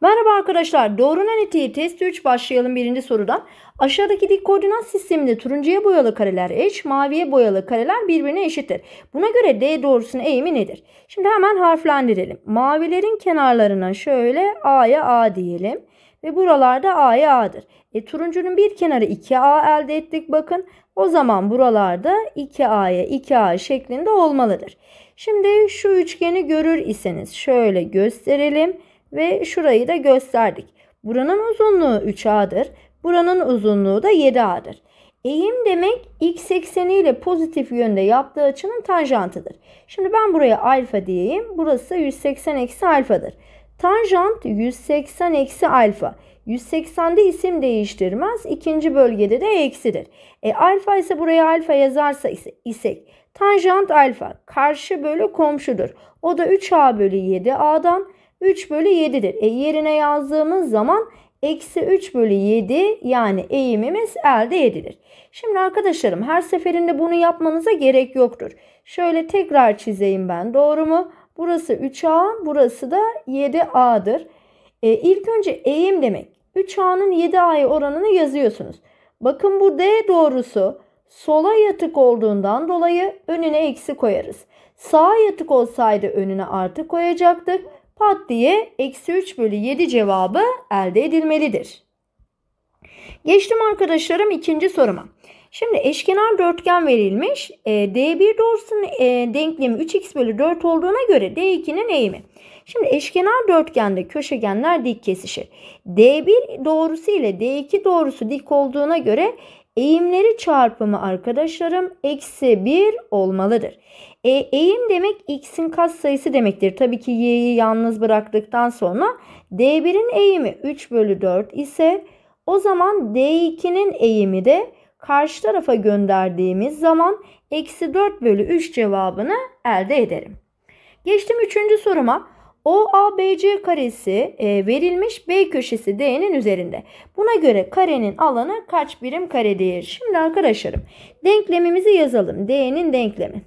Merhaba arkadaşlar. Doğrunun etiği test 3 başlayalım birinci sorudan. Aşağıdaki dik koordinat sisteminde turuncuya boyalı kareler eş, maviye boyalı kareler birbirine eşittir. Buna göre D doğrusunun eğimi nedir? Şimdi hemen harflendirelim. Mavilerin kenarlarına şöyle A'ya A diyelim. Ve buralarda A'ya A'dır. E, turuncunun bir kenarı 2A elde ettik bakın. O zaman buralarda 2A'ya 2A şeklinde olmalıdır. Şimdi şu üçgeni görür iseniz şöyle gösterelim ve şurayı da gösterdik. Buranın uzunluğu 3A'dır. Buranın uzunluğu da 7A'dır. Eğim demek x ekseni ile pozitif yönde yaptığı açının tanjantıdır. Şimdi ben buraya alfa diyeyim. Burası 180 eksi alfadır. Tanjant 180 eksi alfa. 180'de isim değiştirmez. ikinci bölgede de eksidir. E, alfa ise buraya alfa yazarsa ise isek. Tanjant alfa karşı bölü komşudur. O da 3a bölü 7a'dan 3 bölü 7'dir. E yerine yazdığımız zaman eksi 3 bölü 7 yani eğimimiz elde edilir. Şimdi arkadaşlarım her seferinde bunu yapmanıza gerek yoktur. Şöyle tekrar çizeyim ben doğru mu? Burası 3A burası da 7A'dır. E, ilk önce eğim demek. 3A'nın 7A'ya oranını yazıyorsunuz. Bakın bu D doğrusu sola yatık olduğundan dolayı önüne eksi koyarız. Sağa yatık olsaydı önüne artı koyacaktık pat diye eksi 3 bölü 7 cevabı elde edilmelidir. Geçtim arkadaşlarım ikinci soruma. Şimdi eşkenar dörtgen verilmiş. E, D1 doğrusunun e, denklemi 3x bölü 4 olduğuna göre D2'nin eğimi. Şimdi eşkenar dörtgende köşegenler dik kesişir. D1 doğrusu ile D2 doğrusu dik olduğuna göre eğimleri çarpımı arkadaşlarım eksi 1 olmalıdır. E, eğim demek x'in kat sayısı demektir. Tabii ki y'yi yalnız bıraktıktan sonra d1'in eğimi 3 bölü 4 ise o zaman d2'nin eğimi de karşı tarafa gönderdiğimiz zaman eksi 4 bölü 3 cevabını elde ederim. Geçtim 3. soruma. OABC karesi e, verilmiş B köşesi D'nin üzerinde. Buna göre karenin alanı kaç birim karedir? Şimdi arkadaşlarım denklemimizi yazalım. D'nin denklemi.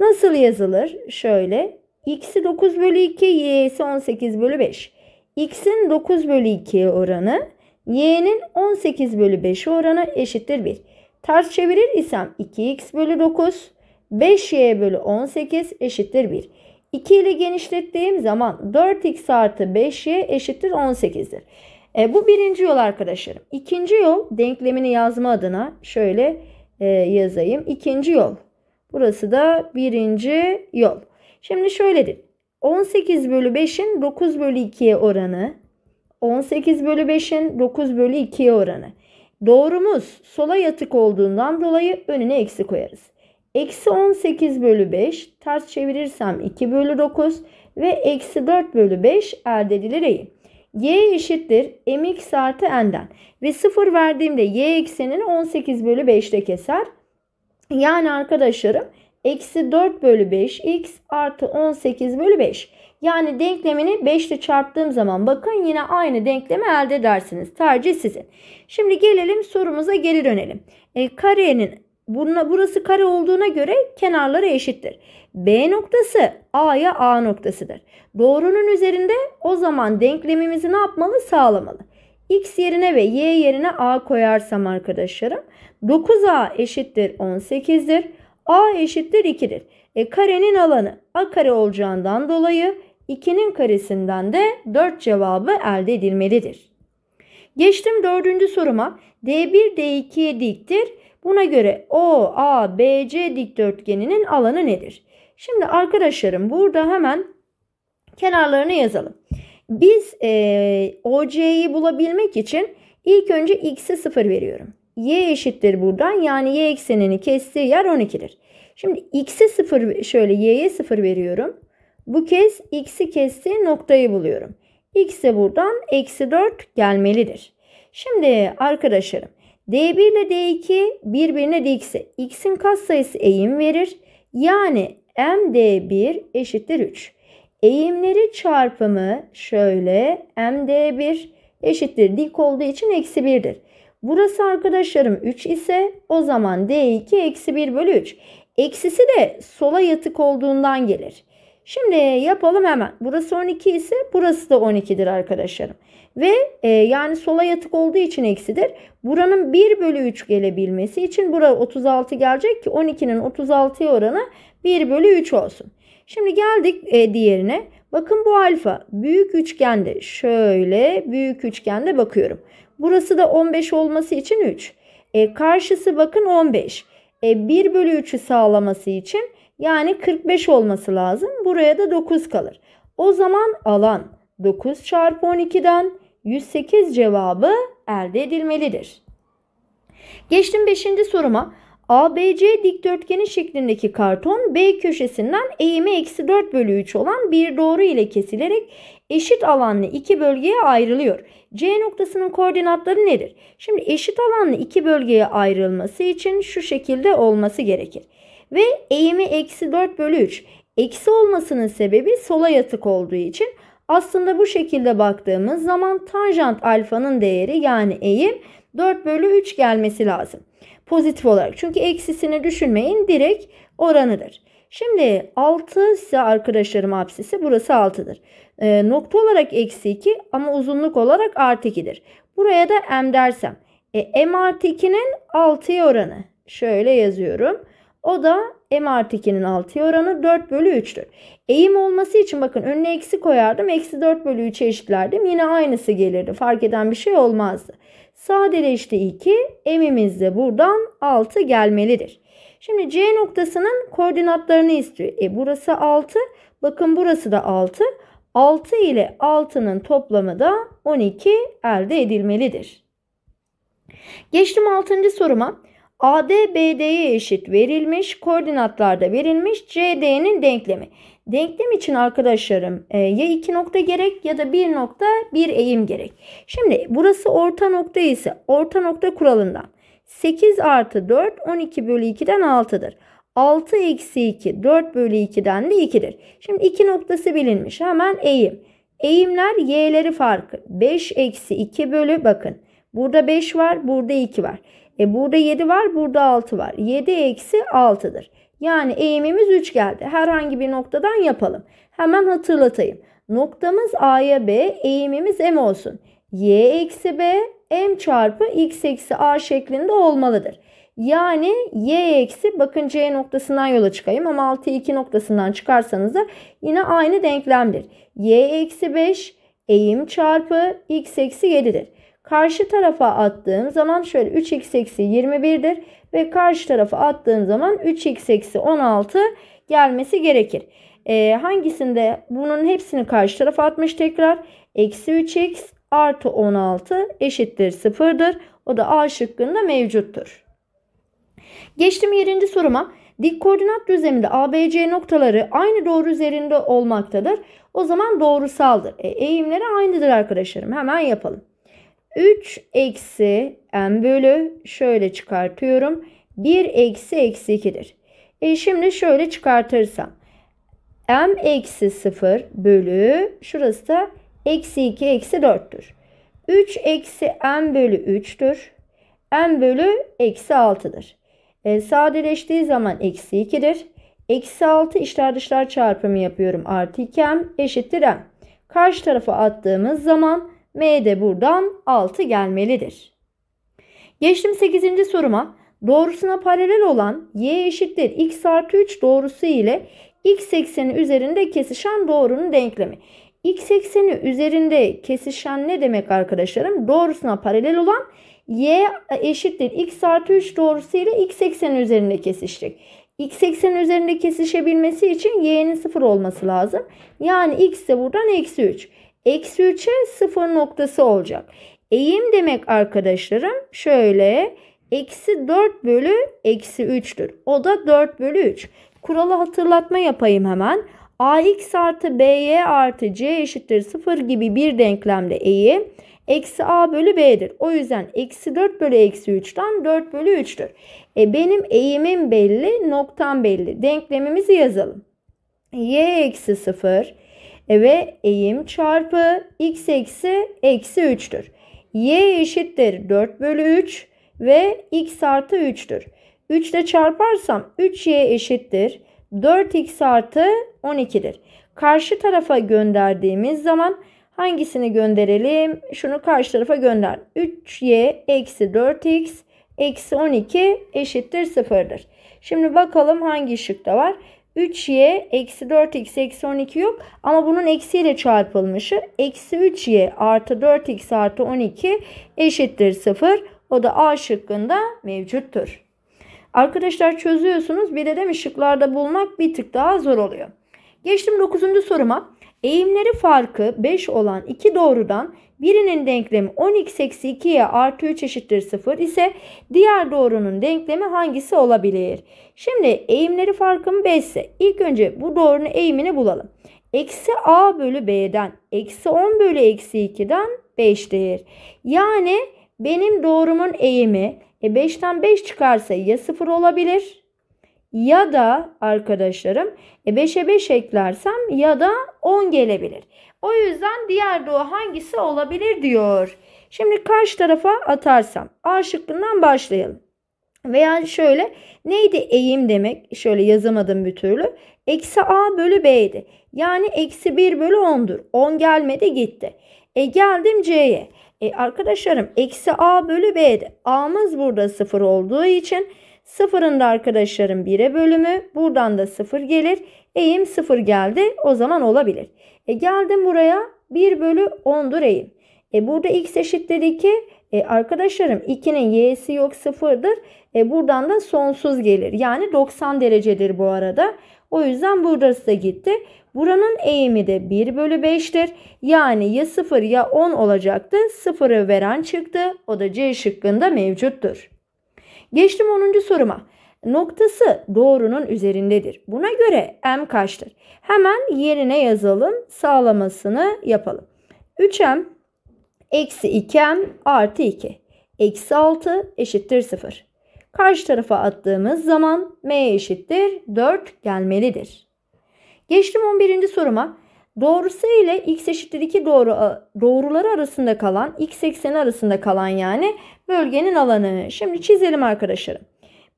Nasıl yazılır? Şöyle x'i 9 bölü 2, y'si 18 bölü 5. x'in 9 bölü 2 oranı, y'nin 18 bölü 5 oranı eşittir 1. Ters çevirir isem 2x bölü 9, 5y bölü 18 eşittir 1. 2 ile genişlettiğim zaman 4x artı 5y eşittir 18'dir. E, bu birinci yol arkadaşlarım. İkinci yol denklemini yazma adına şöyle e, yazayım. İkinci yol. Burası da birinci yol. Şimdi şöyledir. 18 bölü 5'in 9 bölü 2'ye oranı. 18 bölü 5'in 9 bölü 2'ye oranı. Doğrumuz sola yatık olduğundan dolayı önüne eksi koyarız. Eksi 18 bölü 5 ters çevirirsem 2 bölü 9 ve eksi 4 bölü 5 elde edilir eğim. Y eşittir mx artı n'den ve 0 verdiğimde y eksenini 18 bölü 5'te keser. Yani arkadaşlarım eksi 4 bölü 5x artı 18 bölü 5. Yani denklemini 5 ile çarptığım zaman bakın yine aynı denklemi elde edersiniz. Tercih sizin. Şimdi gelelim sorumuza geri dönelim. E, karenin Bununla, burası kare olduğuna göre kenarları eşittir. B noktası A'ya A noktasıdır. Doğrunun üzerinde o zaman denklemimizi ne yapmalı? Sağlamalı. X yerine ve Y yerine A koyarsam arkadaşlarım 9A eşittir 18'dir. A eşittir 2'dir. E, karenin alanı A kare olacağından dolayı 2'nin karesinden de 4 cevabı elde edilmelidir. Geçtim dördüncü soruma. D1, D2'ye diktir. Buna göre O, A, B, C dikdörtgeninin alanı nedir? Şimdi arkadaşlarım burada hemen kenarlarını yazalım. Biz e, OC'yi bulabilmek için ilk önce x'e 0 veriyorum. y eşittir buradan yani y eksenini kestiği yer 12'dir. Şimdi x'e 0 şöyle y'ye 0 veriyorum. Bu kez x'i kestiği noktayı buluyorum. x'e buradan eksi 4 gelmelidir. Şimdi arkadaşlarım D1 ile D2 birbirine dikse x'in katsayısı eğim verir. Yani MD1 eşittir 3. Eğimleri çarpımı şöyle MD1 eşittir dik olduğu için eksi 1'dir. Burası arkadaşlarım 3 ise o zaman D2 eksi 1 bölü 3. Eksisi de sola yatık olduğundan gelir. Şimdi yapalım hemen. Burası 12 ise burası da 12'dir arkadaşlarım. Ve e, yani sola yatık olduğu için eksidir. Buranın 1 bölü 3 gelebilmesi için bura 36 gelecek ki 12'nin 36'ya oranı 1 bölü 3 olsun. Şimdi geldik e, diğerine. Bakın bu alfa büyük üçgende şöyle büyük üçgende bakıyorum. Burası da 15 olması için 3. E, karşısı bakın 15. E, 1 bölü 3'ü sağlaması için yani 45 olması lazım. Buraya da 9 kalır. O zaman alan 9 çarpı 12'den 108 cevabı elde edilmelidir. Geçtim 5. soruma. ABC dikdörtgeni şeklindeki karton B köşesinden eğimi eksi 4 bölü 3 olan bir doğru ile kesilerek eşit alanlı iki bölgeye ayrılıyor. C noktasının koordinatları nedir? Şimdi eşit alanlı iki bölgeye ayrılması için şu şekilde olması gerekir. Ve eğimi eksi 4 bölü 3. Eksi olmasının sebebi sola yatık olduğu için aslında bu şekilde baktığımız zaman tanjant alfanın değeri yani eğim 4 bölü 3 gelmesi lazım. Pozitif olarak çünkü eksisini düşünmeyin direkt oranıdır. Şimdi 6 ise arkadaşlarım apsisi burası 6'dır. E, ee, nokta olarak eksi 2 ama uzunluk olarak artı 2'dir. Buraya da m dersem. E, m artı 2'nin 6'ya oranı. Şöyle yazıyorum. O da m artı 2'nin 6'ya oranı 4 bölü 3'tür. Eğim olması için bakın önüne eksi koyardım. Eksi 4 bölü 3'e eşitlerdim. Yine aynısı gelirdi. Fark eden bir şey olmazdı. Sadeleşti 2. M'imiz de buradan 6 gelmelidir. Şimdi C noktasının koordinatlarını istiyor. E burası 6. Bakın burası da 6. 6 ile 6'nın toplamı da 12 elde edilmelidir. Geçtim 6. soruma. AD BD'ye eşit verilmiş koordinatlarda verilmiş CD'nin denklemi. Denklem için arkadaşlarım e, ya 2 nokta gerek ya da 1 nokta 1 eğim gerek. Şimdi burası orta nokta ise orta nokta kuralından 8 artı 4 12 bölü 2'den 6'dır. 6 eksi 2 4 bölü 2'den de 2'dir. Şimdi 2 noktası bilinmiş hemen eğim. Eğimler y'leri farkı 5 eksi 2 bölü bakın burada 5 var burada 2 var. E burada 7 var, burada 6 var. 7 eksi 6'dır. Yani eğimimiz 3 geldi. Herhangi bir noktadan yapalım. Hemen hatırlatayım. Noktamız A'ya B, eğimimiz M olsun. Y eksi B, M çarpı X eksi A şeklinde olmalıdır. Yani y eksi bakın c noktasından yola çıkayım ama 6 2 noktasından çıkarsanız da yine aynı denklemdir. y eksi 5 eğim çarpı x eksi 7'dir. Karşı tarafa attığım zaman şöyle 3x eksi 21'dir. Ve karşı tarafa attığım zaman 3x eksi 16 gelmesi gerekir. Ee, hangisinde bunun hepsini karşı tarafa atmış tekrar. Eksi 3x artı 16 eşittir 0'dır. O da A şıkkında mevcuttur. Geçtim 7. soruma. Dik koordinat düzleminde ABC noktaları aynı doğru üzerinde olmaktadır. O zaman doğrusaldır. E, eğimleri aynıdır arkadaşlarım. Hemen yapalım. 3 eksi n bölü şöyle çıkartıyorum. 1 eksi eksi 2'dir. E şimdi şöyle çıkartırsam. m eksi 0 bölü şurası da eksi 2 eksi 4'tür. 3 eksi m bölü 3'tür. m bölü eksi 6'dır. E, sadeleştiği zaman eksi 2'dir. Eksi 6 işler dışlar çarpımı yapıyorum. Artı 2m eşittir m. Karşı tarafa attığımız zaman M de buradan 6 gelmelidir. Geçtim 8. soruma. Doğrusuna paralel olan y eşittir x artı 3 doğrusu ile x ekseni üzerinde kesişen doğrunun denklemi. x ekseni üzerinde kesişen ne demek arkadaşlarım? Doğrusuna paralel olan y eşittir x artı 3 doğrusu ile x ekseni üzerinde kesişecek. x ekseni üzerinde kesişebilmesi için y'nin 0 olması lazım. Yani x de buradan eksi 3. Eksi 3'e 0 noktası olacak. Eğim demek arkadaşlarım şöyle eksi 4 bölü eksi 3'tür. O da 4 bölü 3. Kuralı hatırlatma yapayım hemen. AX artı BY artı C eşittir 0 gibi bir denklemde eğim eksi A bölü B'dir. O yüzden eksi 4 bölü eksi 3'ten 4 bölü 3'tür. E benim eğimim belli, noktam belli. Denklemimizi yazalım. Y eksi 0 ve eğim çarpı x eksi eksi 3'tür. y eşittir 4 bölü 3 ve x artı 3'tür. 3 ile çarparsam 3y eşittir 4x artı 12'dir. Karşı tarafa gönderdiğimiz zaman hangisini gönderelim? Şunu karşı tarafa gönder. 3y eksi 4x eksi 12 eşittir 0'dır. Şimdi bakalım hangi şıkta var? 3y eksi 4x eksi 12 yok ama bunun eksiyle çarpılmışı. Eksi 3y artı 4x artı 12 eşittir 0. O da A şıkkında mevcuttur. Arkadaşlar çözüyorsunuz. Bir de demiş şıklarda bulmak bir tık daha zor oluyor. Geçtim 9. soruma. Eğimleri farkı 5 olan iki doğrudan birinin denklemi 10x eksi 2'ye artı 3 eşittir 0 ise diğer doğrunun denklemi hangisi olabilir? Şimdi eğimleri farkım 5 ise ilk önce bu doğrunun eğimini bulalım. Eksi a bölü b'den eksi 10 bölü eksi 2'den 5'tir. Yani benim doğrumun eğimi 5'ten e, 5 çıkarsa ya 0 olabilir ya da arkadaşlarım e 5'e 5 eklersem ya da 10 gelebilir. O yüzden diğer doğu hangisi olabilir diyor. Şimdi karşı tarafa atarsam A şıkkından başlayalım. Veya şöyle neydi eğim demek? Şöyle yazamadım bir türlü. Eksi A bölü B'ydi. Yani eksi 1 bölü 10'dur. 10 gelmedi gitti. E geldim C'ye. E arkadaşlarım eksi A bölü B'di. A'mız burada 0 olduğu için Sıfırın da arkadaşlarım 1'e bölümü. Buradan da 0 gelir. Eğim 0 geldi. O zaman olabilir. E geldim buraya 1 bölü 10'dur eğim. E burada x eşittir 2. E arkadaşlarım 2'nin y'si yok 0'dır. E buradan da sonsuz gelir. Yani 90 derecedir bu arada. O yüzden burası da gitti. Buranın eğimi de 1 bölü 5'tir. Yani ya 0 ya 10 olacaktı. 0'ı veren çıktı. O da C şıkkında mevcuttur. Geçtim 10. soruma. Noktası doğrunun üzerindedir. Buna göre m kaçtır? Hemen yerine yazalım. Sağlamasını yapalım. 3m eksi 2m artı 2. Eksi 6 eşittir 0. Karşı tarafa attığımız zaman m eşittir 4 gelmelidir. Geçtim 11. soruma. Doğrusu ile x eşittir 2 doğru, doğruları arasında kalan x ekseni arasında kalan yani bölgenin alanı. Şimdi çizelim arkadaşlarım.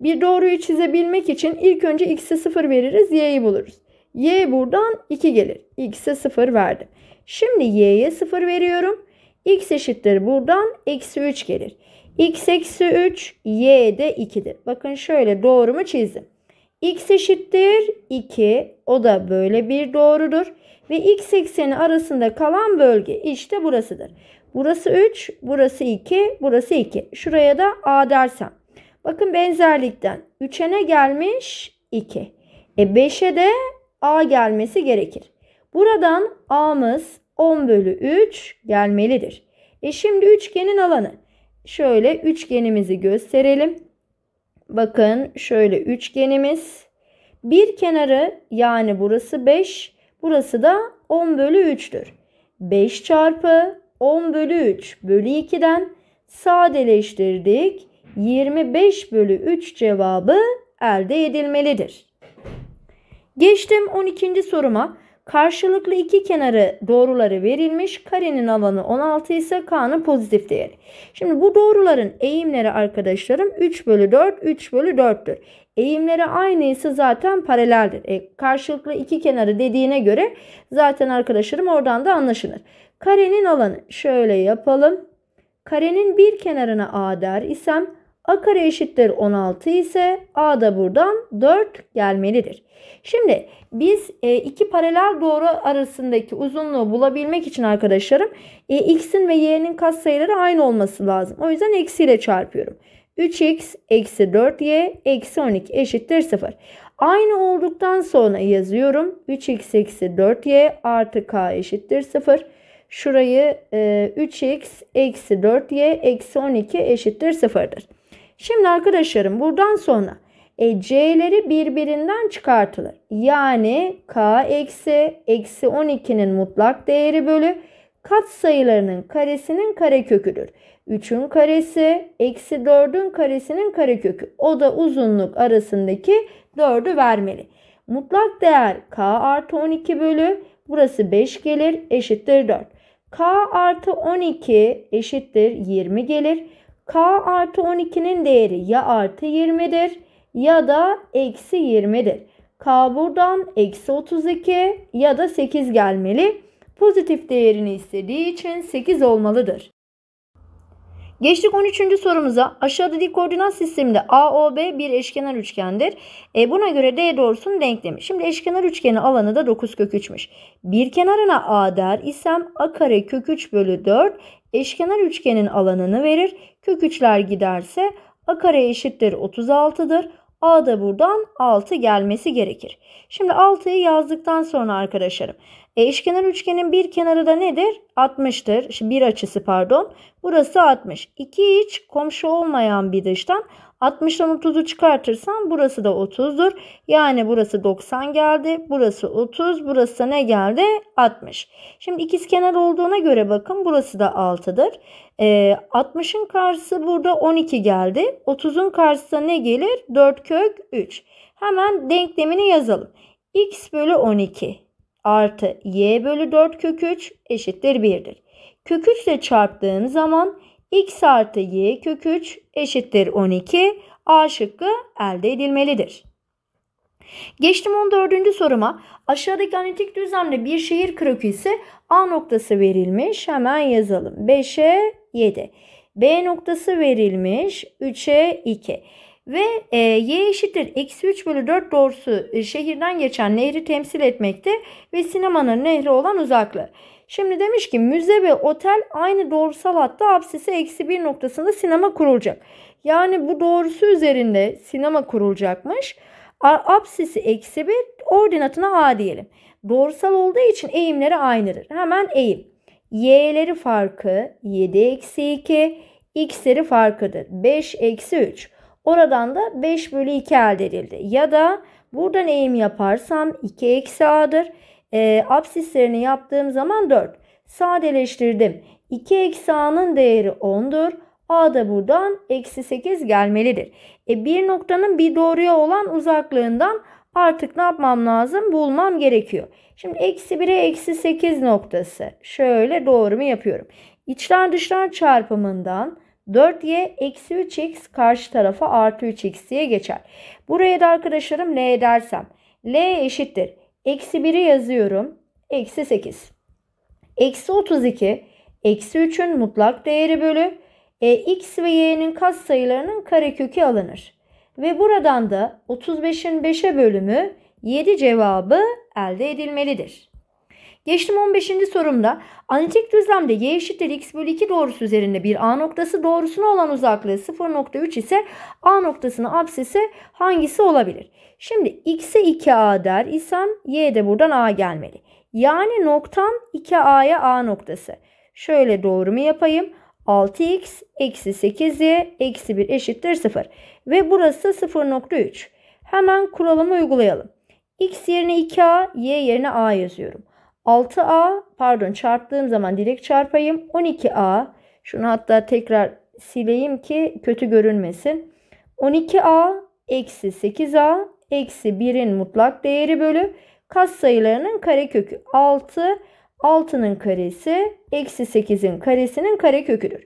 Bir doğruyu çizebilmek için ilk önce x'e 0 veririz y'yi buluruz. y buradan 2 gelir. x'e 0 verdim. Şimdi y'ye 0 veriyorum. x eşittir buradan eksi 3 gelir. x eksi 3 y de 2'dir. Bakın şöyle doğru mu çizdim x eşittir 2. O da böyle bir doğrudur. Ve x ekseni arasında kalan bölge işte burasıdır. Burası 3, burası 2, burası 2. Şuraya da a dersem. Bakın benzerlikten 3'e ne gelmiş? 2. E 5'e de a gelmesi gerekir. Buradan a'mız 10 bölü 3 gelmelidir. E şimdi üçgenin alanı. Şöyle üçgenimizi gösterelim. Bakın şöyle üçgenimiz. Bir kenarı yani burası 5. Burası da 10 bölü 3'tür. 5 çarpı 10 bölü 3 bölü 2'den sadeleştirdik. 25 bölü 3 cevabı elde edilmelidir. Geçtim 12. soruma. Karşılıklı iki kenarı doğruları verilmiş. Karenin alanı 16 ise K'nın pozitif değeri. Şimdi bu doğruların eğimleri arkadaşlarım 3 bölü 4, 3 bölü 4'tür. Eğimleri aynı ise zaten paraleldir. E, karşılıklı iki kenarı dediğine göre zaten arkadaşlarım oradan da anlaşılır. Karenin alanı şöyle yapalım. Karenin bir kenarına A der isem A kare eşittir 16 ise A da buradan 4 gelmelidir. Şimdi biz e, iki paralel doğru arasındaki uzunluğu bulabilmek için arkadaşlarım e, x'in ve y'nin katsayıları aynı olması lazım. O yüzden eksiyle çarpıyorum. 3x eksi 4y eksi 12 eşittir 0. Aynı olduktan sonra yazıyorum. 3x eksi 4y artı k eşittir 0. Şurayı e, 3x eksi 4y eksi 12 eşittir 0'dır. Şimdi arkadaşlarım buradan sonra e, c'leri birbirinden çıkartılır. Yani k eksi eksi 12'nin mutlak değeri bölü kat sayılarının karesinin kareköküdür. 3'ün karesi eksi 4'ün karesinin karekökü. O da uzunluk arasındaki 4'ü vermeli. Mutlak değer k artı 12 bölü burası 5 gelir eşittir 4. k artı 12 eşittir 20 gelir. K artı 12'nin değeri ya artı 20'dir ya da eksi 20'dir. K buradan eksi 32 ya da 8 gelmeli. Pozitif değerini istediği için 8 olmalıdır. Geçtik 13. sorumuza. Aşağıda dik koordinat sisteminde AOB bir eşkenar üçgendir. E buna göre D doğrusunun denklemi. Şimdi eşkenar üçgenin alanı da 9 kök 3'müş. Bir kenarına A der isem A kare kök 3 bölü 4 eşkenar üçgenin alanını verir. Kök 3'ler giderse a kare eşittir 36'dır. A da buradan 6 gelmesi gerekir. Şimdi 6'yı yazdıktan sonra arkadaşlarım eşkenar üçgenin bir kenarı da nedir? 60'tır. bir açısı pardon. Burası 60. İki iç komşu olmayan bir dıştan 60'tan 30'u çıkartırsam burası da 30'dur. Yani burası 90 geldi. Burası 30. Burası ne geldi? 60. Şimdi ikiz kenar olduğuna göre bakın burası da 6'dır. Ee, 60'ın karşısı burada 12 geldi. 30'un karşısına ne gelir? 4 kök 3. Hemen denklemini yazalım. x bölü 12 artı y bölü 4 kök 3 eşittir 1'dir. Kök 3 ile çarptığım zaman x artı y kök 3 eşittir 12 a şıkkı elde edilmelidir. Geçtim 14. soruma. Aşağıdaki analitik düzlemde bir şehir krokisi A noktası verilmiş. Hemen yazalım. 5'e 7. B noktası verilmiş. 3'e 2. Ve e, y eşittir eksi 3 bölü 4 doğrusu e, şehirden geçen nehri temsil etmekte ve sinemanın nehri olan uzaklığı. Şimdi demiş ki müze ve otel aynı doğrusal hatta absesi eksi 1 noktasında sinema kurulacak. Yani bu doğrusu üzerinde sinema kurulacakmış. Absisi eksi 1 ordinatına a diyelim. Doğrusal olduğu için eğimleri aynıdır. Hemen eğim. Y'leri farkı 7 eksi 2. X'leri farkıdır. 5 eksi 3. Oradan da 5 bölü 2 elde edildi. Ya da buradan eğim yaparsam 2 eksi a'dır. E, absislerini yaptığım zaman 4. Sadeleştirdim. 2 eksi a'nın değeri 10'dur. A da buradan eksi 8 gelmelidir. E, bir noktanın bir doğruya olan uzaklığından artık ne yapmam lazım? Bulmam gerekiyor. Şimdi eksi 1'e eksi 8 noktası. Şöyle doğrumu yapıyorum. İçler dışlar çarpımından 4y eksi 3x karşı tarafa artı 3x diye geçer. Buraya da arkadaşlarım l dersem l eşittir. Eksi 1'i yazıyorum. Eksi 8. Eksi 32 eksi 3'ün mutlak değeri bölü e, x ve y'nin katsayılarının karekökü alınır. Ve buradan da 35'in 5'e bölümü 7 cevabı elde edilmelidir. Geçtim 15. sorumda. Analitik düzlemde y eşittir x bölü 2 doğrusu üzerinde bir a noktası doğrusuna olan uzaklığı 0.3 ise a noktasının absesi hangisi olabilir? Şimdi x'e 2a der isem y de buradan a gelmeli. Yani noktam 2a'ya a noktası. Şöyle doğru mu yapayım? 6x eksi 8y eksi 1 eşittir 0. Ve burası 0.3. Hemen kuralımı uygulayalım. x yerine 2a, y yerine a yazıyorum. 6A pardon çarptığım zaman direkt çarpayım. 12A şunu hatta tekrar sileyim ki kötü görünmesin. 12A eksi 8A eksi 1'in mutlak değeri bölü kas sayılarının karekökü 6 6'nın karesi eksi 8'in karesinin kareköküdür.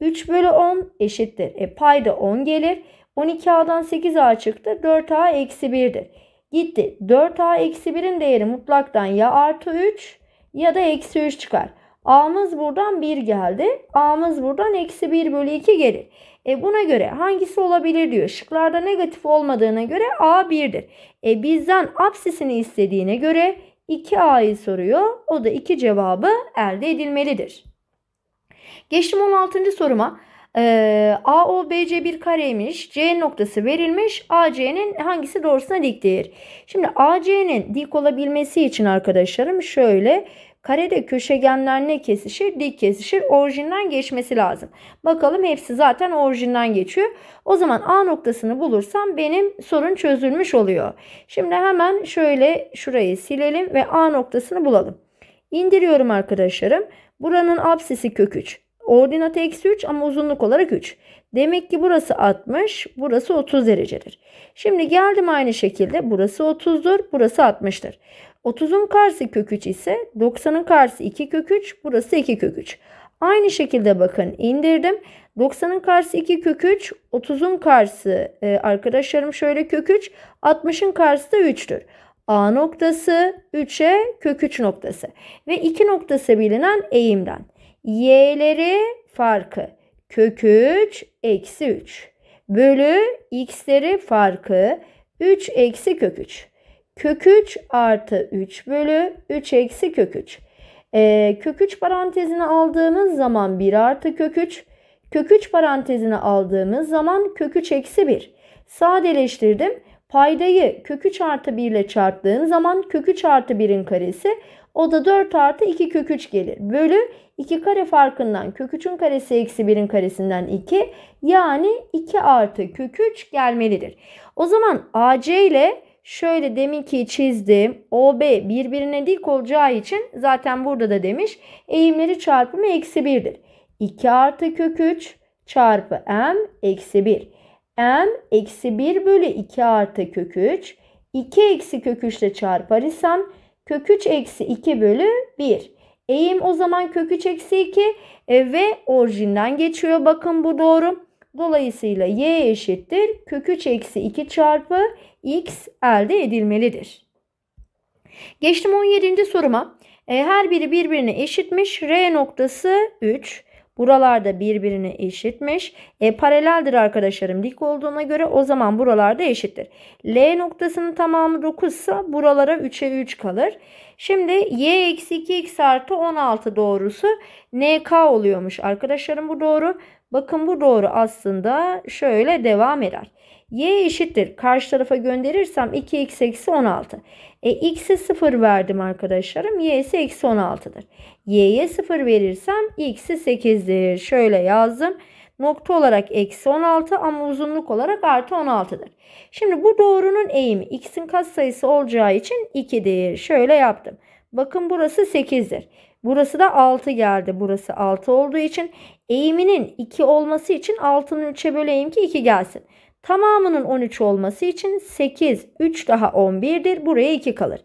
3 bölü 10 eşittir. E payda 10 gelir. 12A'dan 8A çıktı. 4A eksi 1'dir gitti. 4a eksi 1'in değeri mutlaktan ya artı 3 ya da eksi 3 çıkar. A'mız buradan 1 geldi. A'mız buradan eksi 1 bölü 2 gelir E buna göre hangisi olabilir diyor. Şıklarda negatif olmadığına göre A 1'dir. E bizden absisini istediğine göre 2A'yı soruyor. O da 2 cevabı elde edilmelidir. Geçtim 16. soruma. Ee, AOBC bir kareymiş. C noktası verilmiş. AC'nin hangisi doğrusuna diktir? Şimdi AC'nin dik olabilmesi için arkadaşlarım şöyle Karede köşegenler ne kesişir? Dik kesişir. Orijinden geçmesi lazım. Bakalım hepsi zaten orijinden geçiyor. O zaman A noktasını bulursam benim sorun çözülmüş oluyor. Şimdi hemen şöyle şurayı silelim ve A noktasını bulalım. İndiriyorum arkadaşlarım. Buranın absisi kök 3. Ordinatı eksi 3 ama uzunluk olarak 3. Demek ki burası 60, burası 30 derecedir. Şimdi geldim aynı şekilde. Burası 30'dur, burası 60'tır. 30'un karşısı kök 3 ise 90'ın karşısı 2 kök 3, burası 2 kök 3. Aynı şekilde bakın indirdim. 90'ın karşısı 2 kök 3, 30'un karşısı e, arkadaşlarım şöyle kök 3, 60'ın karşısı da 3'tür. A noktası 3'e kök 3 noktası ve 2 noktası bilinen eğimden y'leri farkı kök 3 eksi 3 bölü x'leri farkı 3 eksi kök 3. Kök 3 artı 3 bölü 3 eksi kök 3. Ee, kök 3 parantezine aldığımız zaman 1 artı kök 3. Kök 3 parantezine aldığımız zaman kök 3 eksi 1. Sadeleştirdim. Paydayı kök 3 artı 1 ile çarptığım zaman kök 3 artı 1'in karesi o da 4 artı 2 kök 3 gelir. Bölü 2 kare farkından kök 3'ün karesi eksi 1'in karesinden 2. Yani 2 artı kök 3 gelmelidir. O zaman AC ile şöyle deminki çizdim. OB birbirine dik olacağı için zaten burada da demiş eğimleri çarpımı eksi 1'dir. 2 artı kök 3 çarpı m eksi 1. m eksi 1 bölü 2 artı kök 3. 2 eksi kök 3 ile çarpar isem Kök 3 eksi 2 bölü 1. Eğim o zaman kök 3 eksi 2 e, ve orijinden geçiyor. Bakın bu doğru. Dolayısıyla y eşittir. Kök 3 eksi 2 çarpı x elde edilmelidir. Geçtim 17. soruma. E, her biri birbirine eşitmiş. R noktası 3. Buralarda birbirine eşitmiş. E, paraleldir arkadaşlarım. Dik olduğuna göre o zaman buralarda eşittir. L noktasının tamamı 9 ise buralara 3'e 3 kalır. Şimdi y eksi 2x artı 16 doğrusu nk oluyormuş. Arkadaşlarım bu doğru. Bakın bu doğru aslında şöyle devam eder y eşittir. Karşı tarafa gönderirsem 2x eksi 16. E x'e 0 verdim arkadaşlarım. y'si eksi 16'dır. y'ye 0 verirsem x'i 8'dir. Şöyle yazdım. Nokta olarak eksi 16 ama uzunluk olarak artı 16'dır. Şimdi bu doğrunun eğimi x'in katsayısı olacağı için 2'dir. Şöyle yaptım. Bakın burası 8'dir. Burası da 6 geldi. Burası 6 olduğu için eğiminin 2 olması için 6'nın 3'e böleyim ki 2 gelsin. Tamamının 13 olması için 8, 3 daha 11'dir. Buraya 2 kalır.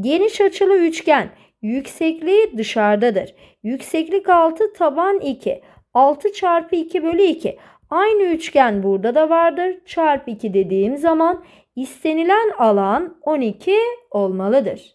Geniş açılı üçgen yüksekliği dışarıdadır. Yükseklik 6, taban 2. 6 çarpı 2 bölü 2. Aynı üçgen burada da vardır. Çarpı 2 dediğim zaman istenilen alan 12 olmalıdır.